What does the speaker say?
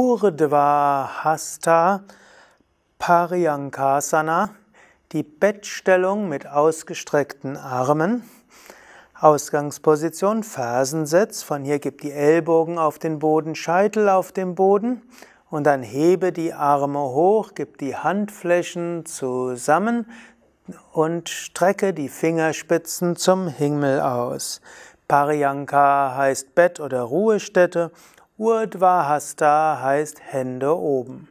Urdhva-Hasta Pariyankasana, die Bettstellung mit ausgestreckten Armen. Ausgangsposition, Fersensitz, von hier gibt die Ellbogen auf den Boden, Scheitel auf dem Boden und dann hebe die Arme hoch, gib die Handflächen zusammen und strecke die Fingerspitzen zum Himmel aus. Pariyanka heißt Bett oder Ruhestätte Urdhvahasta heißt Hände oben.